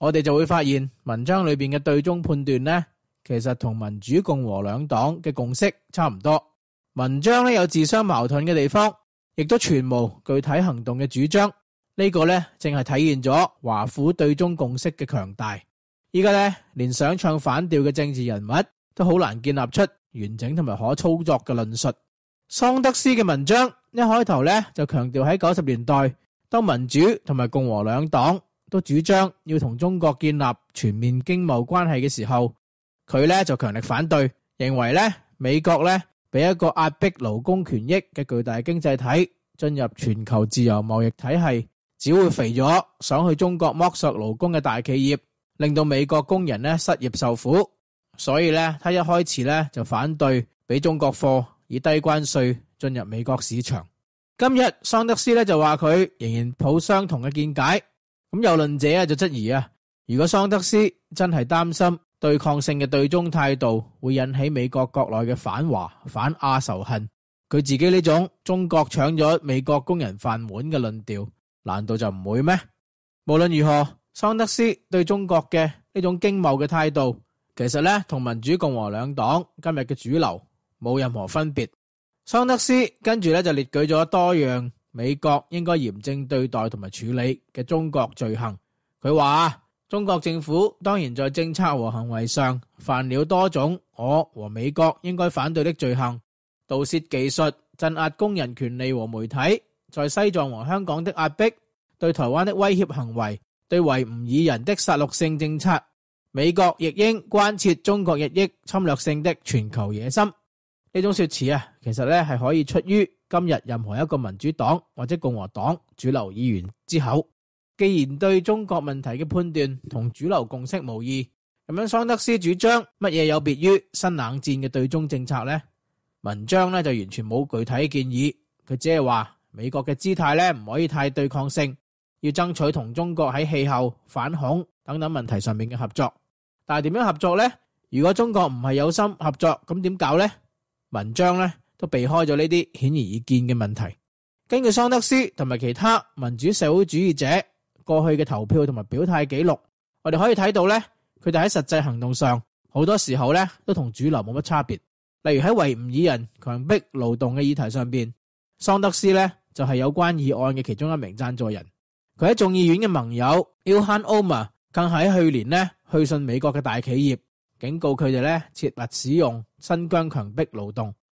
我哋就会发现文章里边嘅对中判断呢，其实同民主共和两党嘅共识差唔多。文章咧有自相矛盾嘅地方，亦都全无具体行动嘅主张。呢个呢，正系体现咗华府对中共识嘅强大。依家呢，连想唱反调嘅政治人物都好难建立出完整同埋可操作嘅论述。桑德斯嘅文章一开头呢，就强调喺九十年代，当民主同埋共和两党。都主张要同中国建立全面经贸关系嘅时候，佢咧就强力反对，认为咧美国咧俾一个压迫劳工权益嘅巨大经济体进入全球自由贸易体系，只会肥咗想去中国剥削劳工嘅大企业，令到美国工人咧失业受苦。所以咧，他一开始咧就反对俾中国货以低关税进入美国市场。今日桑德斯咧就话佢仍然抱相同嘅见解。咁有论者啊就质疑啊，如果桑德斯真系担心对抗性嘅对中态度会引起美国国内嘅反华反亚仇恨，佢自己呢种中国抢咗美国工人饭碗嘅论调，难道就唔会咩？无论如何，桑德斯对中国嘅呢种经贸嘅态度，其实咧同民主共和两党今日嘅主流冇任何分别。桑德斯跟住咧就列举咗多样。美国应该严正对待同埋处理嘅中国罪行。佢话中国政府当然在政策和行为上犯了多种我和美国应该反对的罪行，盗窃技术、镇压工人权利和媒体、在西藏和香港的压迫、对台湾的威胁行为、对维吾尔人的杀戮性政策。美国亦应关切中国日益侵略性的全球野心。呢种说辞啊！其实咧系可以出于今日任何一个民主党或者共和党主流议员之口。既然对中国问题嘅判断同主流共识无异，咁样桑德斯主张乜嘢有别于新冷战嘅对中政策呢？文章咧就完全冇具体建议，佢只系话美国嘅姿态咧唔可以太对抗性，要争取同中国喺气候、反恐等等问题上面嘅合作。但系点样合作呢？如果中国唔系有心合作，咁点搞呢？文章咧？都避开咗呢啲显而易见嘅问题。根据桑德斯同埋其他民主社会主义者过去嘅投票同埋表态记录，我哋可以睇到咧，佢哋喺实际行动上好多时候咧都同主流冇乜差别。例如喺维吾尔人强迫劳动嘅议题上边，桑德斯咧就系有关议案嘅其中一名赞助人。佢喺众议院嘅盟友 Ilhan Omar 更喺去年咧去信美国嘅大企业，警告佢哋咧切勿使用新疆强迫劳动。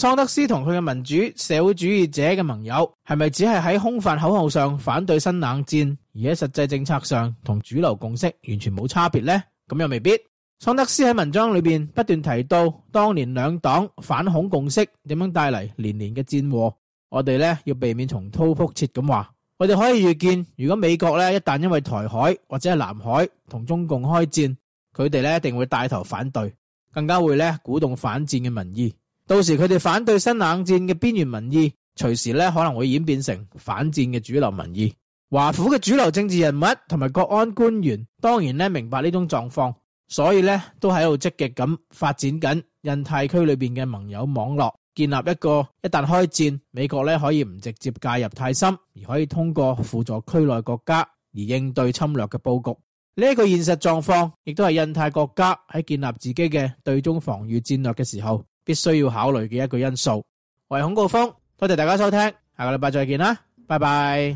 桑德斯同佢嘅民主社会主义者嘅盟友，系咪只系喺空泛口号上反对新冷战，而喺实际政策上同主流共识完全冇差别呢？咁又未必。桑德斯喺文章里边不断提到，当年两党反恐共识点样带嚟连年嘅战祸，我哋咧要避免重蹈覆辙咁话。我哋可以预见，如果美国咧一旦因为台海或者系南海同中共开战，佢哋咧一定会带头反对，更加会咧鼓动反战嘅民意。到时佢哋反对新冷战嘅边缘民意，随时咧可能会演变成反战嘅主流民意。华府嘅主流政治人物同埋国安官员当然咧明白呢种状况，所以咧都喺度积极咁发展紧印太区里边嘅盟友网络，建立一个一旦开战，美国咧可以唔直接介入太深，而可以通过辅助区内国家而应对侵略嘅布局。呢一个现实状况，亦都系印太国家喺建立自己嘅对中防御战略嘅时候。必须要考虑嘅一个因素。我系孔高峰，多谢大家收听，下个礼拜再见啦，拜拜。